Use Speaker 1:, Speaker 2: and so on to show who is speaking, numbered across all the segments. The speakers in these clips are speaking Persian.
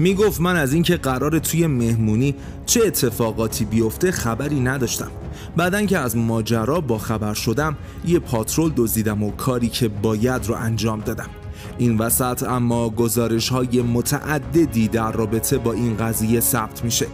Speaker 1: میگفت من از اینکه قرار توی مهمونی چه اتفاقاتی بیفته خبری نداشتم بعدا که از ماجرا با خبر شدم یه پاترول دزدیدم و کاری که باید رو انجام دادم این وسط اما گزارش های متعددی در رابطه با این قضیه ثبت میشه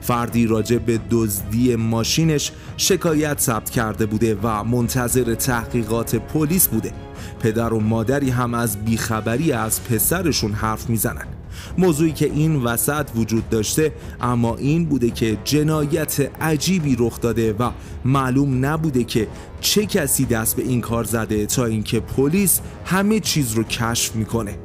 Speaker 1: فردی راجع به دزدی ماشینش شکایت ثبت کرده بوده و منتظر تحقیقات پلیس بوده پدر و مادری هم از بیخبری از پسرشون حرف میزنند موضوعی که این وسط وجود داشته اما این بوده که جنایت عجیبی رخ داده و معلوم نبوده که چه کسی دست به این کار زده تا اینکه پلیس همه چیز رو کشف میکنه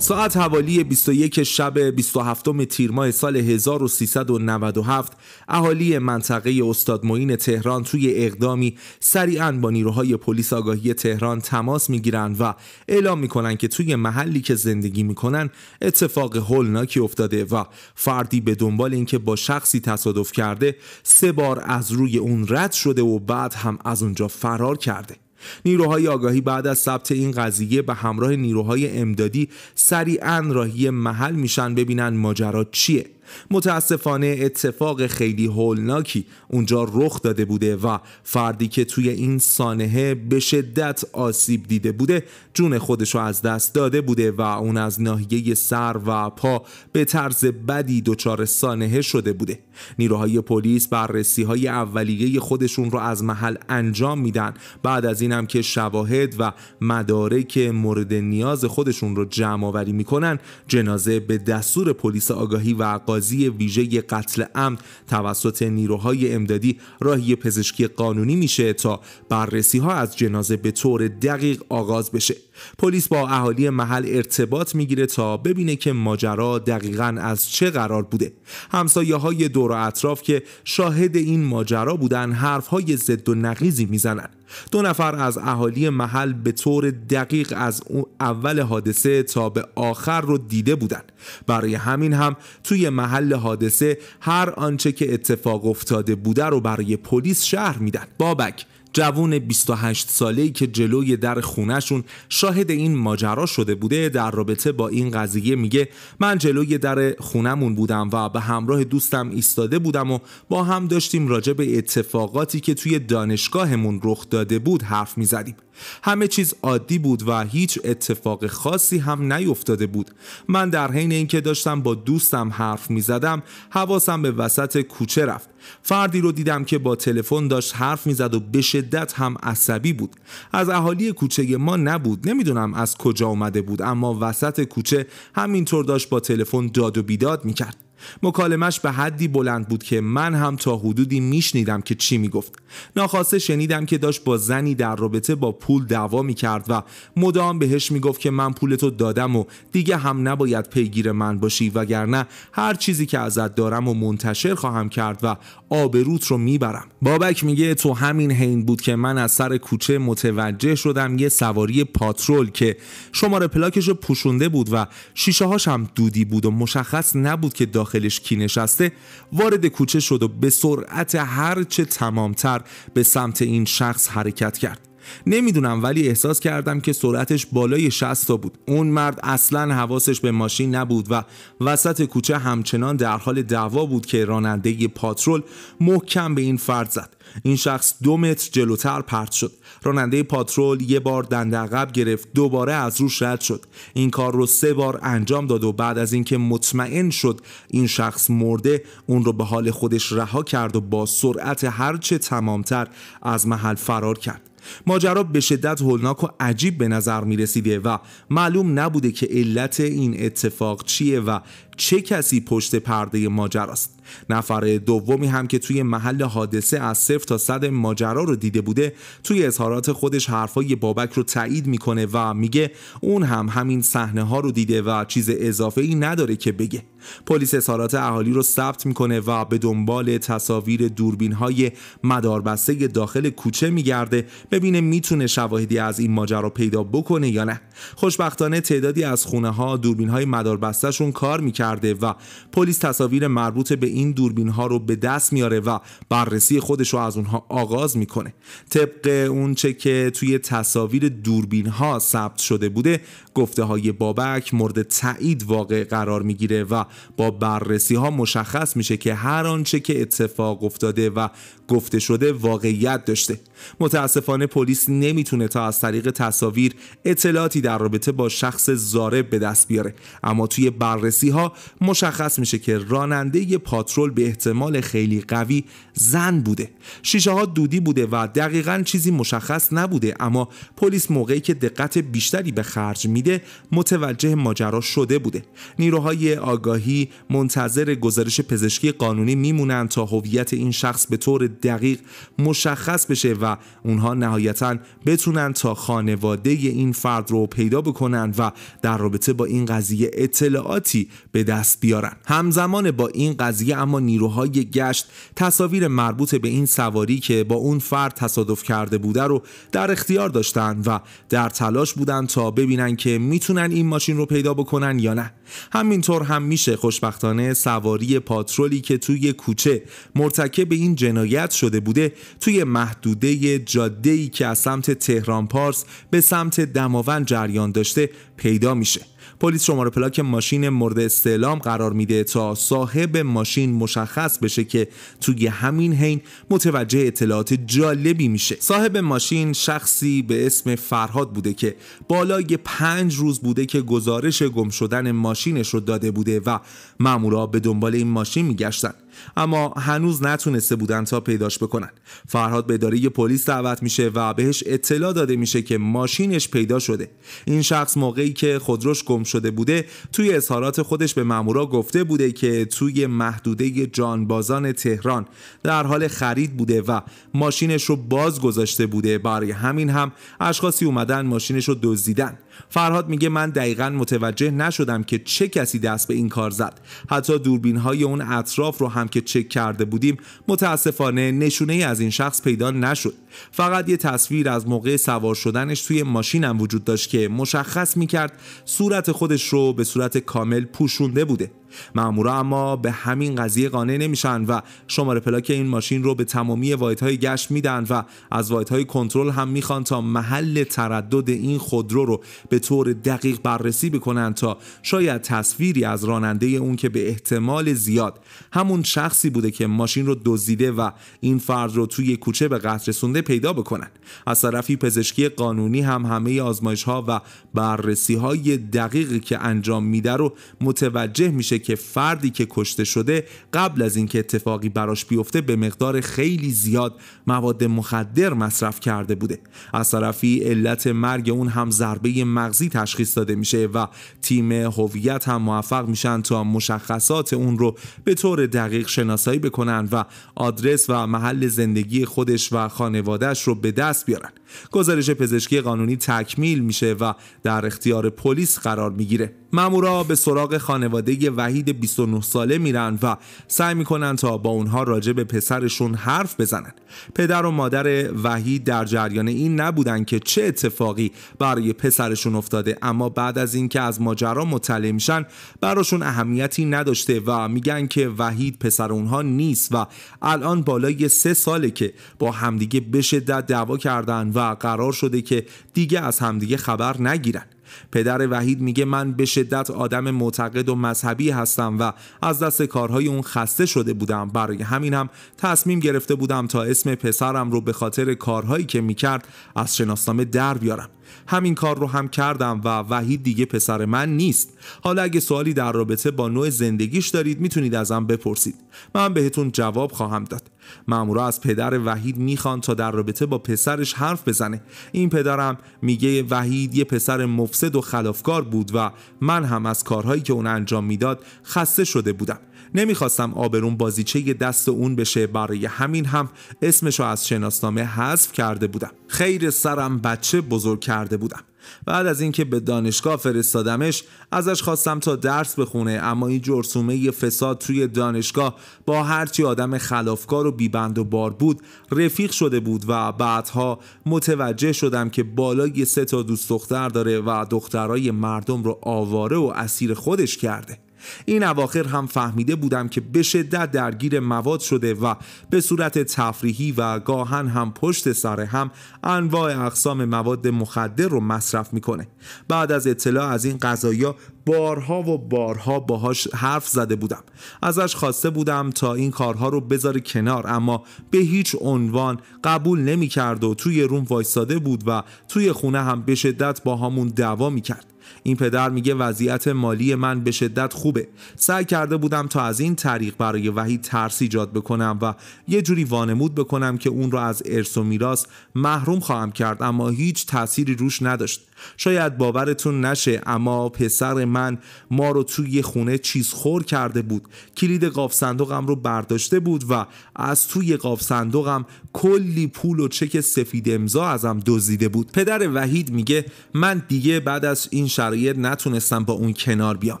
Speaker 1: ساعت حوالی 21 شب 27 تیر ماه سال 1397 اهالی منطقه استاد معین تهران توی اقدامی سریعا با نیروهای پلیس آگاهی تهران تماس میگیرند و اعلام میکنند که توی محلی که زندگی میکنن اتفاق هولناکی افتاده و فردی به دنبال اینکه با شخصی تصادف کرده سه بار از روی اون رد شده و بعد هم از اونجا فرار کرده نیروهای آگاهی بعد از ثبت این قضیه به همراه نیروهای امدادی سریعا راهی محل میشن ببینن ماجرا چیه متاسفانه اتفاق خیلی هولناکی اونجا رخ داده بوده و فردی که توی این سانحه به شدت آسیب دیده بوده جون خودش رو از دست داده بوده و اون از ناحیه سر و پا به طرز بدی دچار سانحه شده بوده نیروهای پلیس بررسی های اولیه خودشون رو از محل انجام میدن بعد از اینم که شواهد و مدارک مورد نیاز خودشون رو جمع آوری میکنن جنازه به دستور پلیس آگاهی و بازی ویژه قتل عمد توسط نیروهای امدادی راهی پزشکی قانونی میشه تا بررسی ها از جنازه به طور دقیق آغاز بشه پلیس با اهالی محل ارتباط میگیره تا ببینه که ماجرا دقیقا از چه قرار بوده همسایه های دور و اطراف که شاهد این ماجرا بودن حرف های زد و نقیزی میزنند دو نفر از اهالی محل به طور دقیق از اول حادثه تا به آخر رو دیده بودند برای همین هم توی محل حادثه هر آنچه که اتفاق افتاده بوده رو برای پلیس شهر میدن بابک جوون 28 ساله‌ای که جلوی در خونهشون شاهد این ماجرا شده بوده در رابطه با این قضیه میگه من جلوی در خونمون بودم و به همراه دوستم ایستاده بودم و با هم داشتیم راجع به اتفاقاتی که توی دانشگاهمون رخ داده بود حرف میزدیم همه چیز عادی بود و هیچ اتفاق خاصی هم نیفتاده بود من در حین اینکه داشتم با دوستم حرف می زدم حواسم به وسط کوچه رفت فردی رو دیدم که با تلفن داشت حرف میزد و به شدت هم عصبی بود از اهالی کوچه ما نبود نمیدونم از کجا اومده بود اما وسط کوچه همینطور داشت با تلفن داد و بیداد میکرد مکالمش به حدی بلند بود که من هم تا حدودی میشنیدم که چی میگفت ناخواسته شنیدم که داشت با زنی در رابطه با پول دعوا میکرد و مدام بهش میگفت که من پولتو دادم و دیگه هم نباید پیگیر من باشی وگرنه هر چیزی که ازت دارم و منتشر خواهم کرد و آبروت رو میبرم بابک میگه تو همین حین بود که من از سر کوچه متوجه شدم یه سواری پاترول که شماره پلاکش رو پوشونده بود و شیشه هاش هم دودی بود و مشخص نبود که داخلش کی نشسته وارد کوچه شد و به سرعت هرچه تمامتر به سمت این شخص حرکت کرد نمیدونم ولی احساس کردم که سرعتش بالای 60 تا بود اون مرد اصلا حواسش به ماشین نبود و وسط کوچه همچنان در حال دعوا بود که راننده پاترول محکم به این فرد زد این شخص دو متر جلوتر پرت شد راننده پاترول یه بار دنده عقب گرفت دوباره از روش رد شد این کار رو سه بار انجام داد و بعد از اینکه مطمئن شد این شخص مرده اون رو به حال خودش رها کرد و با سرعت هرچه تمامتر از محل فرار کرد ماجرا به شدت هولناک و عجیب به نظر می و معلوم نبوده که علت این اتفاق چیه و چه کسی پشت پرده ماجرا است نفر دومی هم که توی محل حادثه از صفر تا صد ماجرا رو دیده بوده توی اظهارات خودش حرفای بابک رو تایید میکنه و میگه اون هم همین صحنه ها رو دیده و چیز اضافه ای نداره که بگه پلیس اظهارات اهالی رو ثبت میکنه و به دنبال تصاویر دوربین های مداربسته داخل کوچه میگرده ببینه میتونه شواهدی از این ماجرا پیدا بکنه یا نه خوشبختانه تعدادی از خونه ها دوربین های مدار بستشون کار میکرده و پلیس تصاویر مربوط به این دوربین ها رو به دست میاره و بررسی خودش رو از اونها آغاز میکنه طبق اونچه که توی تصاویر دوربین ها ثبت شده بوده گفته های بابک مورد تایید واقع قرار میگیره و با بررسی ها مشخص میشه که هر آنچه که اتفاق افتاده و گفته شده واقعیت داشته متاسفانه پلیس نمیتونه تا از طریق تصاویر اطلاعاتی در رابطه با شخص زارب به دست بیاره اما توی بررسی ها مشخص میشه که راننده پاترول به احتمال خیلی قوی زن بوده شیشه ها دودی بوده و دقیقا چیزی مشخص نبوده اما پلیس موقعی که دقت بیشتری به خرج میده متوجه ماجرا شده بوده نیروهای آگاهی منتظر گزارش پزشکی قانونی میمونن تا هویت این شخص به طور دقیق مشخص بشه و اونها نهایتا بتونن تا خانواده این فرد رو پیدا بکنن و در رابطه با این قضیه اطلاعاتی به دست بیارن همزمان با این قضیه اما نیروهای گشت تصاویر مربوط به این سواری که با اون فرد تصادف کرده بوده رو در اختیار داشتن و در تلاش بودن تا ببینن که میتونن این ماشین رو پیدا بکنن یا نه همینطور هم میشه خوشبختانه سواری پاترولی که توی کوچه مرتکب این جنایت شده بوده توی محدوده جاده ای که از سمت تهران پارس به سمت دماوند جریان داشته پیدا میشه پلیس شماره پلاک ماشین مورد استعلام قرار میده تا صاحب ماشین مشخص بشه که توی همین حین متوجه اطلاعات جالبی میشه صاحب ماشین شخصی به اسم فرهاد بوده که بالای پنج روز بوده که گزارش گم شدن ماشینش رو داده بوده و مامورا به دنبال این ماشین میگشتن اما هنوز نتونسته بودن تا پیداش بکنن فرهاد به اداره پلیس دعوت میشه و بهش اطلاع داده میشه که ماشینش پیدا شده این شخص موقعی که خودروش گم شده بوده توی اظهارات خودش به مامورا گفته بوده که توی محدوده جانبازان تهران در حال خرید بوده و ماشینش رو باز گذاشته بوده برای همین هم اشخاصی اومدن ماشینش رو دزدیدن فرهاد میگه من دقیقا متوجه نشدم که چه کسی دست به این کار زد حتی دوربین های اون اطراف رو هم که چک کرده بودیم متاسفانه نشونه ای از این شخص پیدا نشد فقط یه تصویر از موقع سوار شدنش توی ماشینم وجود داشت که مشخص میکرد صورت خودش رو به صورت کامل پوشونده بوده مامورا اما به همین قضیه قانع نمیشن و شماره پلاک این ماشین رو به تمامی واحد های گشت میدن و از واحد های کنترل هم میخوان تا محل تردد این خودرو رو به طور دقیق بررسی بکنن تا شاید تصویری از راننده اون که به احتمال زیاد همون شخصی بوده که ماشین رو دزدیده و این فرد رو توی کوچه به قتل رسونده پیدا بکنن از طرفی پزشکی قانونی هم همه آزمایش ها و بررسی های دقیقی که انجام میده رو متوجه میشه که فردی که کشته شده قبل از اینکه اتفاقی براش بیفته به مقدار خیلی زیاد مواد مخدر مصرف کرده بوده از طرفی علت مرگ اون هم ضربه مغزی تشخیص داده میشه و تیم هویت هم موفق میشن تا مشخصات اون رو به طور دقیق شناسایی بکنن و آدرس و محل زندگی خودش و خانوادهش رو به دست بیارن گزارش پزشکی قانونی تکمیل میشه و در اختیار پلیس قرار میگیره مامورا به سراغ خانواده وحید 29 ساله میرن و سعی میکنن تا با اونها راجع به پسرشون حرف بزنن پدر و مادر وحید در جریان این نبودن که چه اتفاقی برای پسرشون افتاده اما بعد از اینکه از ماجرا مطلع میشن براشون اهمیتی نداشته و میگن که وحید پسر اونها نیست و الان بالای سه ساله که با همدیگه به شدت دعوا کردن و قرار شده که دیگه از همدیگه خبر نگیرن پدر وحید میگه من به شدت آدم معتقد و مذهبی هستم و از دست کارهای اون خسته شده بودم برای همینم تصمیم گرفته بودم تا اسم پسرم رو به خاطر کارهایی که میکرد از شناسنامه در بیارم همین کار رو هم کردم و وحید دیگه پسر من نیست حالا اگه سوالی در رابطه با نوع زندگیش دارید میتونید ازم بپرسید من بهتون جواب خواهم داد مامورا از پدر وحید میخوان تا در رابطه با پسرش حرف بزنه این پدرم میگه وحید یه پسر مفسد و خلافکار بود و من هم از کارهایی که اون انجام میداد خسته شده بودم نمیخواستم آبرون بازیچه دست اون بشه برای همین هم اسمشو از شناسنامه حذف کرده بودم خیر سرم بچه بزرگ کرده بودم بعد از اینکه به دانشگاه فرستادمش ازش خواستم تا درس بخونه اما این جرسومه فساد توی دانشگاه با هرچی آدم خلافکار و بیبند و بار بود رفیق شده بود و بعدها متوجه شدم که بالای سه تا دوست دختر داره و دخترای مردم رو آواره و اسیر خودش کرده این اواخر هم فهمیده بودم که به شدت درگیر مواد شده و به صورت تفریحی و گاهن هم پشت سر هم انواع اقسام مواد مخدر رو مصرف میکنه بعد از اطلاع از این قضایی بارها و بارها باهاش حرف زده بودم ازش خواسته بودم تا این کارها رو بذاره کنار اما به هیچ عنوان قبول نمیکرد و توی روم وایستاده بود و توی خونه هم به شدت با همون دعوا میکرد این پدر میگه وضعیت مالی من به شدت خوبه سعی کرده بودم تا از این طریق برای وحید ترس ایجاد بکنم و یه جوری وانمود بکنم که اون را از ارث و میراث محروم خواهم کرد اما هیچ تأثیری روش نداشت شاید باورتون نشه اما پسر من ما رو توی خونه چیز خور کرده بود کلید قاف صندوقم رو برداشته بود و از توی قاف صندوقم کلی پول و چک سفید امضا ازم دزدیده بود پدر وحید میگه من دیگه بعد از این شرایط نتونستم با اون کنار بیام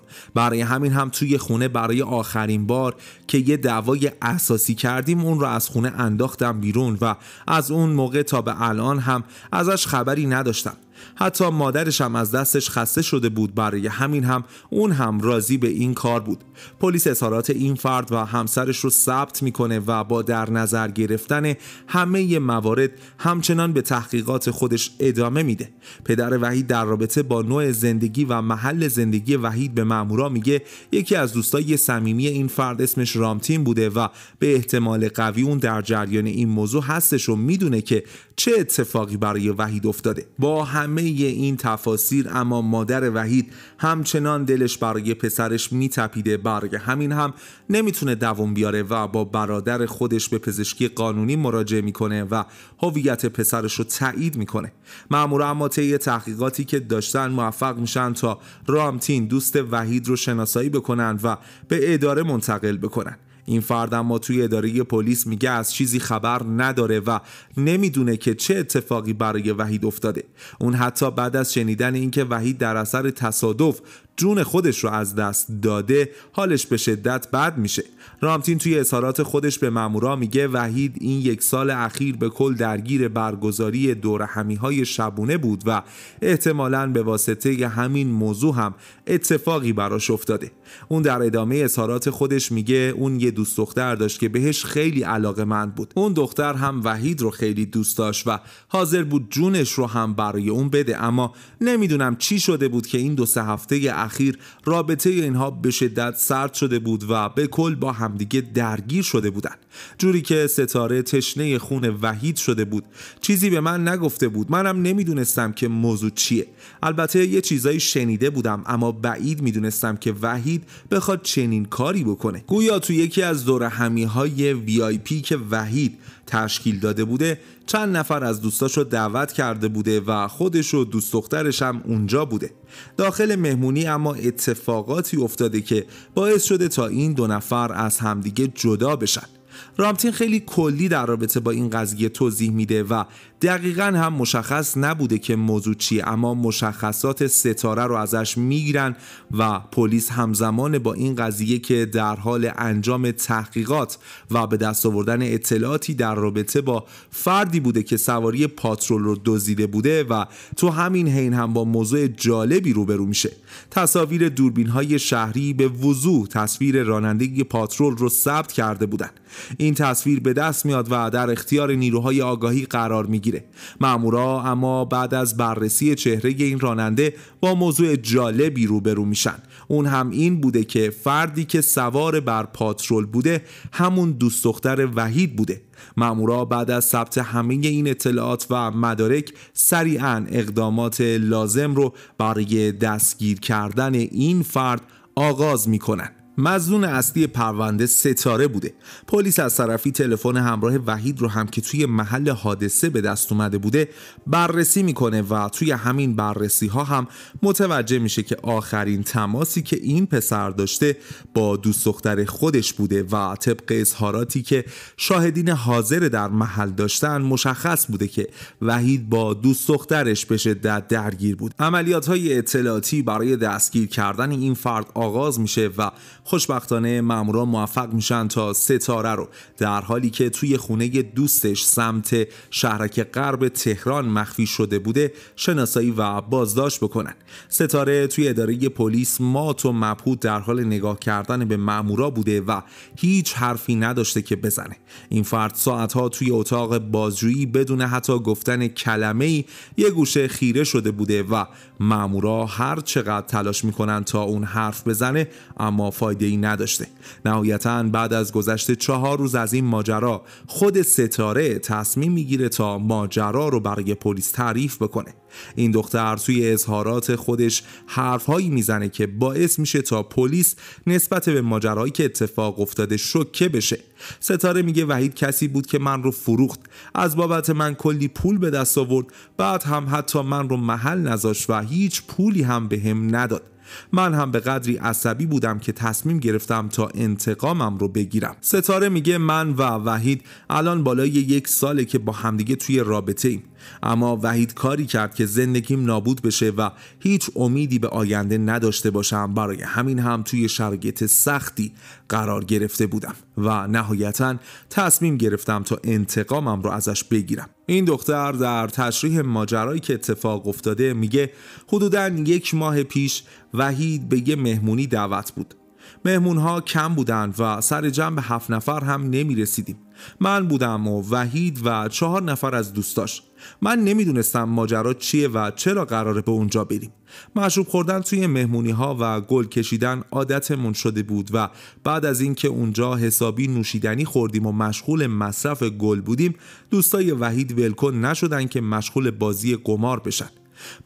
Speaker 1: برای همین هم توی خونه برای آخرین بار که یه دعوای اساسی کردیم اون رو از خونه انداختم بیرون و از اون موقع تا به الان هم ازش خبری نداشتم حتی مادرش هم از دستش خسته شده بود برای همین هم اون هم راضی به این کار بود پلیس اظهارات این فرد و همسرش رو ثبت میکنه و با در نظر گرفتن همه موارد همچنان به تحقیقات خودش ادامه میده پدر وحید در رابطه با نوع زندگی و محل زندگی وحید به مامورا میگه یکی از دوستای صمیمی این فرد اسمش رامتین بوده و به احتمال قوی اون در جریان این موضوع هستش و میدونه که چه اتفاقی برای وحید افتاده با همه این تفاسیر اما مادر وحید همچنان دلش برای پسرش میتپیده برای همین هم نمیتونه دوم بیاره و با برادر خودش به پزشکی قانونی مراجعه میکنه و هویت پسرش رو تایید میکنه مامورا اما طی تحقیقاتی که داشتن موفق میشن تا رامتین دوست وحید رو شناسایی بکنن و به اداره منتقل بکنن این فرد اما توی اداره پلیس میگه از چیزی خبر نداره و نمیدونه که چه اتفاقی برای وحید افتاده اون حتی بعد از شنیدن اینکه وحید در اثر تصادف جون خودش رو از دست داده حالش به شدت بد میشه رامتین توی اظهارات خودش به مامورا میگه وحید این یک سال اخیر به کل درگیر برگزاری دور های شبونه بود و احتمالا به واسطه همین موضوع هم اتفاقی براش افتاده اون در ادامه اظهارات خودش میگه اون یه دوست دختر داشت که بهش خیلی علاقه مند بود اون دختر هم وحید رو خیلی دوست داشت و حاضر بود جونش رو هم برای اون بده اما نمیدونم چی شده بود که این دو سه هفته اخیر رابطه اینها به شدت سرد شده بود و به کل با همدیگه درگیر شده بودند جوری که ستاره تشنه خون وحید شده بود چیزی به من نگفته بود منم نمیدونستم که موضوع چیه البته یه چیزایی شنیده بودم اما بعید میدونستم که وحید بخواد چنین کاری بکنه گویا تو یکی از دور همیهای وی آی پی که وحید تشکیل داده بوده چند نفر از دوستاشو دعوت کرده بوده و خودش و دوست دخترش هم اونجا بوده داخل مهمونی اما اتفاقاتی افتاده که باعث شده تا این دو نفر از همدیگه جدا بشن رامتین خیلی کلی در رابطه با این قضیه توضیح میده و دقیقا هم مشخص نبوده که موضوع چیه اما مشخصات ستاره رو ازش میگیرن و پلیس همزمان با این قضیه که در حال انجام تحقیقات و به دست آوردن اطلاعاتی در رابطه با فردی بوده که سواری پاترول رو دزدیده بوده و تو همین حین هم با موضوع جالبی روبرو میشه تصاویر دوربین های شهری به وضوح تصویر رانندگی پاترول رو ثبت کرده بودند. این تصویر به دست میاد و در اختیار نیروهای آگاهی قرار میگیره مامورا اما بعد از بررسی چهره این راننده با موضوع جالبی روبرو میشن اون هم این بوده که فردی که سوار بر پاترول بوده همون دوست دختر وحید بوده مامورا بعد از ثبت همه این اطلاعات و مدارک سریعا اقدامات لازم رو برای دستگیر کردن این فرد آغاز میکنن مزنون اصلی پرونده ستاره بوده پلیس از طرفی تلفن همراه وحید رو هم که توی محل حادثه به دست اومده بوده بررسی میکنه و توی همین بررسی ها هم متوجه میشه که آخرین تماسی که این پسر داشته با دوست دختر خودش بوده و طبق اظهاراتی که شاهدین حاضر در محل داشتن مشخص بوده که وحید با دوست دخترش به شدت درگیر بود عملیات های اطلاعاتی برای دستگیر کردن این فرد آغاز میشه و خوشبختانه مامورا موفق میشن تا ستاره رو در حالی که توی خونه دوستش سمت شهرک غرب تهران مخفی شده بوده شناسایی و بازداشت بکنن ستاره توی اداره پلیس مات و مبهوت در حال نگاه کردن به مامورا بوده و هیچ حرفی نداشته که بزنه این فرد ساعتها توی اتاق بازجویی بدون حتی گفتن کلمه ای یه گوشه خیره شده بوده و مامورا هر چقدر تلاش میکنن تا اون حرف بزنه اما فایده ای نداشته نهایتا بعد از گذشت چهار روز از این ماجرا خود ستاره تصمیم میگیره تا ماجرا رو برای پلیس تعریف بکنه این دختر توی اظهارات خودش حرفهایی میزنه که باعث میشه تا پلیس نسبت به ماجرایی که اتفاق افتاده شوکه بشه ستاره میگه وحید کسی بود که من رو فروخت از بابت من کلی پول به دست آورد بعد هم حتی من رو محل نذاشت و هیچ پولی هم به هم نداد من هم به قدری عصبی بودم که تصمیم گرفتم تا انتقامم رو بگیرم ستاره میگه من و وحید الان بالای یک ساله که با همدیگه توی رابطه ایم اما وحید کاری کرد که زندگیم نابود بشه و هیچ امیدی به آینده نداشته باشم برای همین هم توی شرایط سختی قرار گرفته بودم و نهایتا تصمیم گرفتم تا انتقامم رو ازش بگیرم این دختر در تشریح ماجرایی که اتفاق افتاده میگه حدودا یک ماه پیش وحید به یه مهمونی دعوت بود مهمون ها کم بودند و سر جمع به هفت نفر هم نمی رسیدیم من بودم و وحید و چهار نفر از دوستاش من نمیدونستم ماجرا چیه و چرا قراره به اونجا بریم مشروب خوردن توی مهمونی ها و گل کشیدن عادتمون شده بود و بعد از اینکه اونجا حسابی نوشیدنی خوردیم و مشغول مصرف گل بودیم دوستای وحید ولکن نشدن که مشغول بازی قمار بشن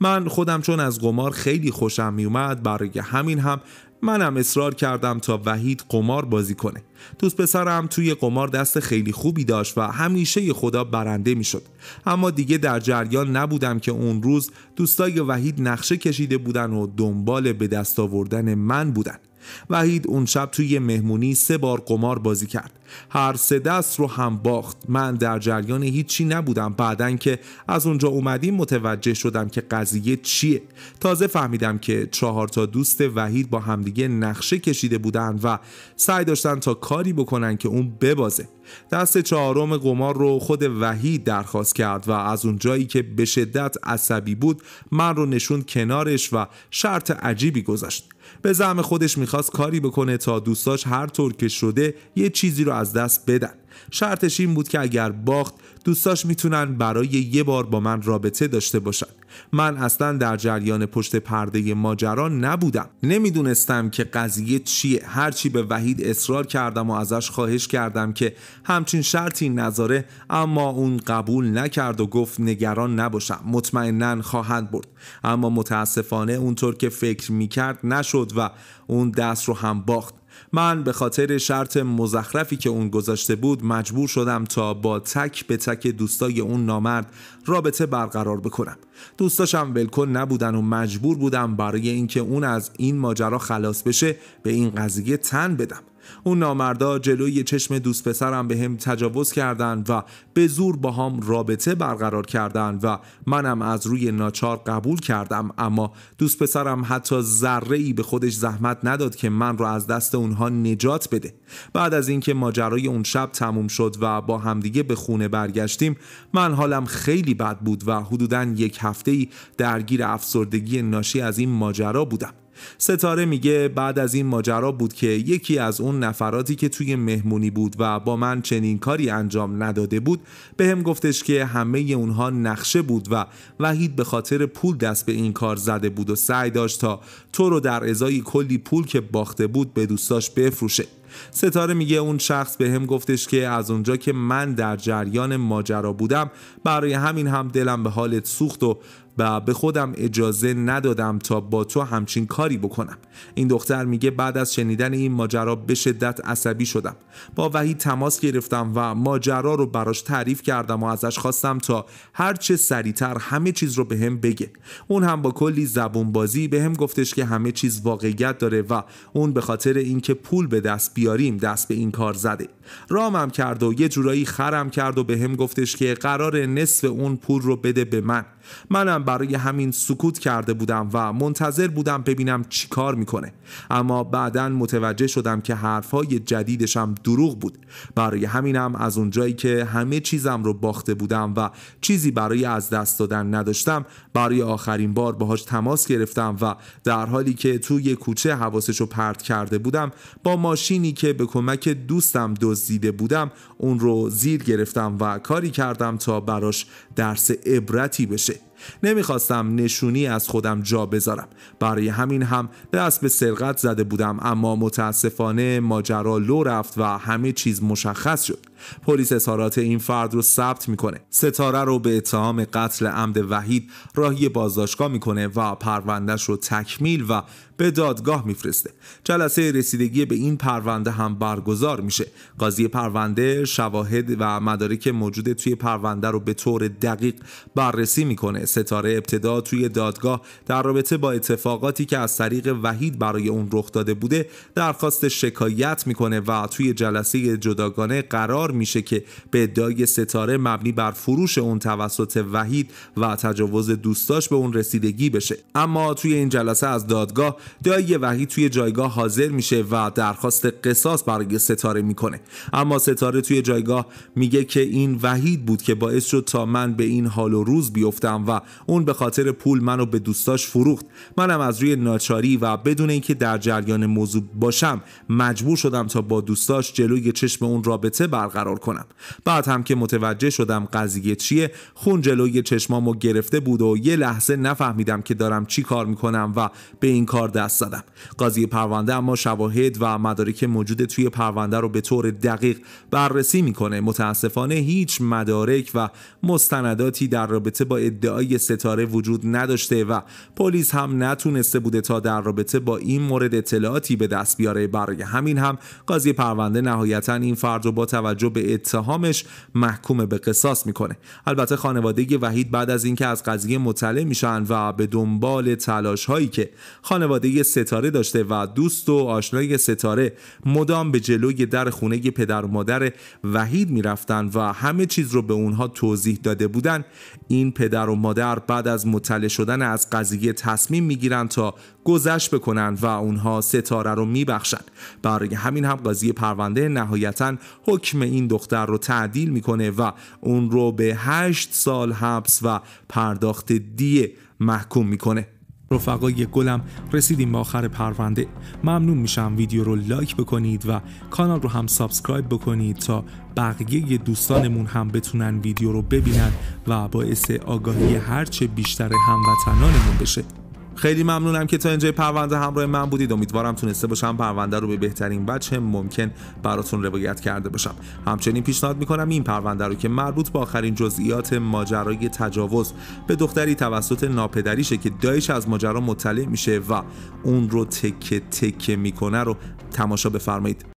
Speaker 1: من خودم چون از قمار خیلی خوشم میومد برای همین هم منم اصرار کردم تا وحید قمار بازی کنه دوست پسرم توی قمار دست خیلی خوبی داشت و همیشه خدا برنده میشد اما دیگه در جریان نبودم که اون روز دوستای وحید نقشه کشیده بودن و دنبال به دست آوردن من بودن وحید اون شب توی مهمونی سه بار قمار بازی کرد هر سه دست رو هم باخت من در جریان هیچی نبودم بعدن که از اونجا اومدیم متوجه شدم که قضیه چیه تازه فهمیدم که چهار تا دوست وحید با همدیگه نقشه کشیده بودن و سعی داشتن تا کاری بکنن که اون ببازه دست چهارم قمار رو خود وحید درخواست کرد و از اونجایی که به شدت عصبی بود من رو نشون کنارش و شرط عجیبی گذاشت به زعم خودش میخواست کاری بکنه تا دوستاش هر طور که شده یه چیزی رو از دست بدن شرطش این بود که اگر باخت دوستاش میتونن برای یه بار با من رابطه داشته باشن من اصلا در جریان پشت پرده ماجرا نبودم نمیدونستم که قضیه چیه هرچی به وحید اصرار کردم و ازش خواهش کردم که همچین شرطی نذاره اما اون قبول نکرد و گفت نگران نباشم مطمئنا خواهد برد اما متاسفانه اونطور که فکر میکرد نشد و اون دست رو هم باخت من به خاطر شرط مزخرفی که اون گذاشته بود مجبور شدم تا با تک به تک دوستای اون نامرد رابطه برقرار بکنم دوستاشم ولکن نبودن و مجبور بودم برای اینکه اون از این ماجرا خلاص بشه به این قضیه تن بدم اون نامردا جلوی چشم دوست پسرم به هم تجاوز کردن و به زور با هم رابطه برقرار کردن و منم از روی ناچار قبول کردم اما دوست پسرم حتی ذره ای به خودش زحمت نداد که من رو از دست اونها نجات بده بعد از اینکه ماجرای اون شب تموم شد و با همدیگه به خونه برگشتیم من حالم خیلی بد بود و حدودا یک هفته ای درگیر افسردگی ناشی از این ماجرا بودم ستاره میگه بعد از این ماجرا بود که یکی از اون نفراتی که توی مهمونی بود و با من چنین کاری انجام نداده بود به هم گفتش که همه اونها نقشه بود و وحید به خاطر پول دست به این کار زده بود و سعی داشت تا تو رو در ازای کلی پول که باخته بود به دوستاش بفروشه ستاره میگه اون شخص به هم گفتش که از اونجا که من در جریان ماجرا بودم برای همین هم دلم به حالت سوخت و و به خودم اجازه ندادم تا با تو همچین کاری بکنم این دختر میگه بعد از شنیدن این ماجرا به شدت عصبی شدم با وحید تماس گرفتم و ماجرا رو براش تعریف کردم و ازش خواستم تا هرچه سریعتر همه چیز رو به هم بگه اون هم با کلی زبون بازی به هم گفتش که همه چیز واقعیت داره و اون به خاطر اینکه پول به دست بیاریم دست به این کار زده رامم کرد و یه جورایی خرم کرد و به هم گفتش که قرار نصف اون پول رو بده به من منم برای همین سکوت کرده بودم و منتظر بودم ببینم کار میکنه اما بعدا متوجه شدم که حرفهای جدیدشم دروغ بود برای همینم از اونجایی که همه چیزم رو باخته بودم و چیزی برای از دست دادن نداشتم برای آخرین بار باهاش تماس گرفتم و در حالی که توی کوچه حواسش رو پرت کرده بودم با ماشینی که به کمک دوستم دزدیده بودم اون رو زیر گرفتم و کاری کردم تا براش درس عبرتی بشه نمیخواستم نشونی از خودم جا بذارم برای همین هم دست به سرقت زده بودم اما متاسفانه ماجرا لو رفت و همه چیز مشخص شد پلیس اظهارات این فرد رو ثبت میکنه ستاره رو به اتهام قتل عمد وحید راهی بازداشتگاه میکنه و پروندهش رو تکمیل و به دادگاه میفرسته جلسه رسیدگی به این پرونده هم برگزار میشه قاضی پرونده شواهد و مدارک موجود توی پرونده رو به طور دقیق بررسی میکنه ستاره ابتدا توی دادگاه در رابطه با اتفاقاتی که از طریق وحید برای اون رخ داده بوده درخواست شکایت میکنه و توی جلسه جداگانه قرار میشه که به ادعای ستاره مبنی بر فروش اون توسط وحید و تجاوز دوستاش به اون رسیدگی بشه اما توی این جلسه از دادگاه دایی وحید توی جایگاه حاضر میشه و درخواست قصاص برای ستاره میکنه اما ستاره توی جایگاه میگه که این وحید بود که باعث شد تا من به این حال و روز بیفتم و اون به خاطر پول منو به دوستاش فروخت منم از روی ناچاری و بدون اینکه در جریان موضوع باشم مجبور شدم تا با دوستاش جلوی چشم اون رابطه برقرار برقرار کنم بعد هم که متوجه شدم قضیه چیه خون جلوی چشمامو گرفته بود و یه لحظه نفهمیدم که دارم چی کار میکنم و به این کار دست زدم قاضی پرونده اما شواهد و مدارک موجود توی پرونده رو به طور دقیق بررسی میکنه متاسفانه هیچ مدارک و مستنداتی در رابطه با ادعای ستاره وجود نداشته و پلیس هم نتونسته بوده تا در رابطه با این مورد اطلاعاتی به دست بیاره برای همین هم قاضی پرونده نهایتا این فرد رو با توجه به اتهامش محکوم به قصاص میکنه البته خانواده وحید بعد از اینکه از قضیه مطلع میشن و به دنبال تلاش هایی که خانواده ستاره داشته و دوست و آشنای ستاره مدام به جلوی در خونه پدر و مادر وحید میرفتن و همه چیز رو به اونها توضیح داده بودن این پدر و مادر بعد از مطلع شدن از قضیه تصمیم میگیرن تا گذشت بکنن و اونها ستاره رو میبخشن برای همین هم قاضی پرونده نهایتا حکم این این دختر رو تعدیل میکنه و اون رو به 8 سال حبس و پرداخت دیه محکوم میکنه رفقای گلم رسیدیم به آخر پرونده ممنون میشم ویدیو رو لایک بکنید و کانال رو هم سابسکرایب بکنید تا بقیه دوستانمون هم بتونن ویدیو رو ببینن و باعث آگاهی هرچه بیشتر هموطنانمون بشه خیلی ممنونم که تا اینجای پرونده همراه من بودید امیدوارم تونسته باشم پرونده رو به بهترین وجه ممکن براتون روایت کرده باشم همچنین پیشنهاد میکنم این پرونده رو که مربوط به آخرین جزئیات ماجرای تجاوز به دختری توسط ناپدریشه که دایش از ماجرا مطلع میشه و اون رو تکه تکه میکنه رو تماشا بفرمایید